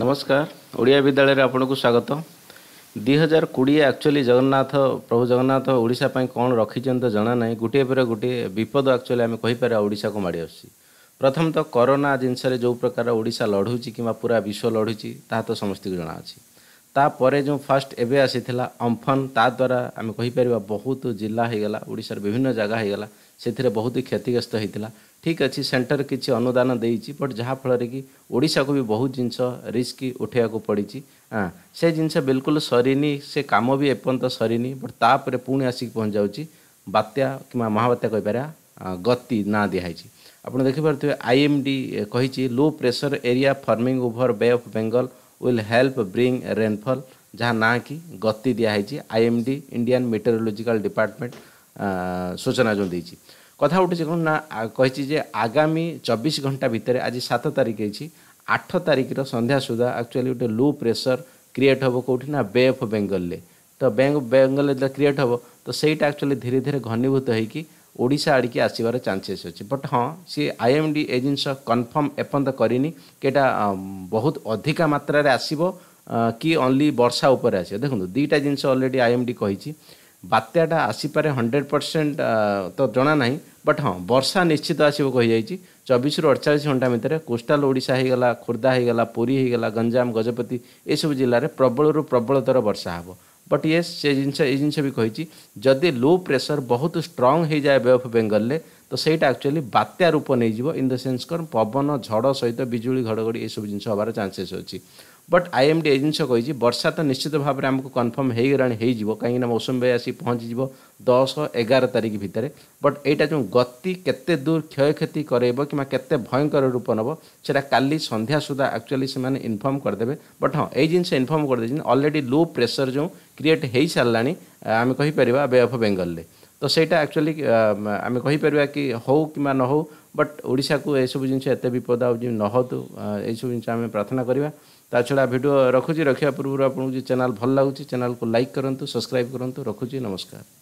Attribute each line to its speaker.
Speaker 1: ନମସ୍କାର ଓଡ଼ିଆ ବିଦ୍ୟାଳୟରେ ଆପଣଙ୍କୁ ସ୍ୱାଗତ ଦୁଇ ହଜାର କୋଡ଼ିଏ ଆକ୍ଚୁଆଲି ଜଗନ୍ନାଥ ପ୍ରଭୁ ଜଗନ୍ନାଥ ଓଡ଼ିଶା ପାଇଁ କ'ଣ ରଖିଛନ୍ତି ତ ଜଣା ନାହିଁ ଗୋଟିଏ ପରେ ଗୋଟିଏ ବିପଦ ଆକ୍ଚୁଆଲି ଆମେ କହିପାରିବା ଓଡ଼ିଶାକୁ ମାଡ଼ି ଆସୁଛି ପ୍ରଥମତଃ କରୋନା ଜିନିଷରେ ଯେଉଁ ପ୍ରକାର ଓଡ଼ିଶା ଲଢ଼ୁଛି କିମ୍ବା ପୁରା ବିଶ୍ୱ ଲଢ଼ୁଛି ତାହା ତ ସମସ୍ତଙ୍କୁ ଜଣା ଅଛି ତାପରେ ଯେଉଁ ଫାର୍ଷ୍ଟ ଏବେ ଆସିଥିଲା ଅମ୍ଫନ ତା ଦ୍ୱାରା ଆମେ କହିପାରିବା ବହୁତ ଜିଲ୍ଲା ହେଇଗଲା ଓଡ଼ିଶାର ବିଭିନ୍ନ ଜାଗା ହେଇଗଲା ସେଥିରେ ବହୁତ କ୍ଷତିଗ୍ରସ୍ତ ହେଇଥିଲା ଠିକ୍ ଅଛି ସେଣ୍ଟର କିଛି ଅନୁଦାନ ଦେଇଛି ବଟ୍ ଯାହାଫଳରେ କି ଓଡ଼ିଶାକୁ ବି ବହୁତ ଜିନିଷ ରିସ୍କ ଉଠାଇବାକୁ ପଡ଼ିଛି ହଁ ସେ ଜିନିଷ ବିଲକୁଲ ସରିନି ସେ କାମ ବି ଏପର୍ଯ୍ୟନ୍ତ ସରିନି ବଟ୍ ତାପରେ ପୁଣି ଆସିକି ପହଞ୍ଚାଉଛି ବାତ୍ୟା କିମ୍ବା ମହାବାତ୍ୟା କହିପାରିବା ଗତି ନାଁ ଦିଆହେଇଛି ଆପଣ ଦେଖିପାରୁଥିବେ ଆଇ ଏମ୍ ଡି କହିଛି low pressure area forming over bay of Bengal will help bring rainfall ଯାହା ନାଁ କି ଗତି ଦିଆହେଇଛି I M D Indian meteorological department ସୂଚନା ଯେଉଁ ଦେଇଛି କଥା ଉଠୁଛି କ'ଣ ନା କହିଛି ଯେ ଆଗାମୀ ଚବିଶ ଘଣ୍ଟା ଭିତରେ ଆଜି ସାତ ତାରିଖ ହେଇଛି ଆଠ ତାରିଖର ସନ୍ଧ୍ୟା ସୁଦ୍ଧା ଆକ୍ଚୁଆଲି ଗୋଟେ ଲୋ ପ୍ରେସର୍ କ୍ରିଏଟ୍ ହେବ କେଉଁଠି ନା ବେ ଅଫ୍ ବେଙ୍ଗଲରେ ତ ବେଙ୍ଗ ବେଙ୍ଗଲରେ ଯେତେବେଳେ କ୍ରିଏଟ୍ ହେବ ତ ସେଇଟା ଆକ୍ଚୁଆଲି ଧୀରେ ଧୀରେ ଘନୀଭୂତ ହେଇକି ଓଡ଼ିଶା ଆଡ଼ିକି ଆସିବାର ଚାନ୍ସେସ୍ ଅଛି ବଟ୍ ହଁ ସିଏ ଆଇ ଏମ୍ ଡି ଏ ଜିନିଷ କନଫର୍ମ ଏପର୍ଯ୍ୟନ୍ତ କରିନି କି ଏଇଟା ବହୁତ ଅଧିକା ମାତ୍ରାରେ ଆସିବ କି ଓନ୍ଲି ବର୍ଷା ଉପରେ ଆସିବ ଦେଖନ୍ତୁ ଦୁଇଟା ଜିନିଷ ଅଲରେଡ଼ି ଆଇ ଏମ୍ ଡି କହିଛି ବାତ୍ୟାଟା ଆସିପାରେ ହଣ୍ଡ୍ରେଡ଼୍ ପରସେଣ୍ଟ ତ ଜଣା ନାହିଁ ବଟ୍ ହଁ ବର୍ଷା ନିଶ୍ଚିତ ଆସିବ କହିଯାଇଛି ଚବିଶରୁ ଅଠଚାଳିଶ ଘଣ୍ଟା ଭିତରେ କୋଷ୍ଟାଲ ଓଡ଼ିଶା ହୋଇଗଲା ଖୋର୍ଦ୍ଧା ହୋଇଗଲା ପୁରୀ ହୋଇଗଲା ଗଞ୍ଜାମ ଗଜପତି ଏସବୁ ଜିଲ୍ଲାରେ ପ୍ରବଳରୁ ପ୍ରବଳତର ବର୍ଷା ହେବ बट ये से जिनसे ये जिनसे भी कही जदि लो प्रेसर बहुत स्ट्रंग हो जाए बे अफ बेंगल ତ ସେଇଟା ଆକ୍ଚୁଆଲି ବାତ୍ୟା ରୂପ ନେଇଯିବ ଇନ୍ ଦ ସେନ୍ସ କ'ଣ ପବନ ଝଡ଼ ସହିତ ବିଜୁଳି ଘଡ଼ଘଡ଼ି ଏସବୁ ଜିନିଷ ହେବାର ଚାନ୍ସେସ୍ ଅଛି ବଟ୍ ଆଇ ଏମ୍ ଡି ଏ ଜିନିଷ କହିଛି ବର୍ଷା ତ ନିଶ୍ଚିତ ଭାବରେ ଆମକୁ କନଫର୍ମ ହେଇଗଲାଣି ହେଇଯିବ କାହିଁକିନା ମୌସୁମୀ ବାୟୁ ଆସି ପହଞ୍ଚିଯିବ ଦଶ ଏଗାର ତାରିଖ ଭିତରେ ବଟ୍ ଏଇଟା ଯେଉଁ ଗତି କେତେ ଦୂର କ୍ଷୟକ୍ଷତି କରାଇବ କିମ୍ବା କେତେ ଭୟଙ୍କର ରୂପ ନେବ ସେଇଟା କାଲି ସନ୍ଧ୍ୟା ସୁଦ୍ଧା ଆକ୍ଚୁଆଲି ସେମାନେ ଇନଫର୍ମ କରିଦେବେ ବଟ୍ ହଁ ଏଇ ଜିନିଷ ଇନଫର୍ମ କରିଦେଇଛନ୍ତି ଅଲରେଡ଼ି ଲୋ ପ୍ରେସର୍ ଯେଉଁ କ୍ରିଏଟ୍ ହେଇସାରିଲାଣି ଆମେ କହିପାରିବା ବେ ଅଫ୍ ବେଙ୍ଗଲରେ ତ ସେଇଟା ଆକ୍ଚୁଆଲି um, ଆମେ କହିପାରିବା କି ହେଉ କିମ୍ବା ନ ହେଉ ବଟ୍ ଓଡ଼ିଶାକୁ ଏସବୁ ଜିନିଷ ଏତେ ବିପଦ ଆଉ ଯେମିତି ନହଦୁ ଏଇସବୁ ଜିନିଷ ଆମେ ପ୍ରାର୍ଥନା କରିବା ତା ଛଡ଼ା ଭିଡ଼ିଓ ରଖୁଛି ରଖିବା ପୂର୍ବରୁ ଆପଣଙ୍କୁ ଯଦି ଚ୍ୟାନେଲ୍ ଭଲ ଲାଗୁଛି ଚ୍ୟାନେଲ୍କୁ ଲାଇକ୍ କରନ୍ତୁ ସବସ୍କ୍ରାଇବ୍ କରନ୍ତୁ ରଖୁଛି ନମସ୍କାର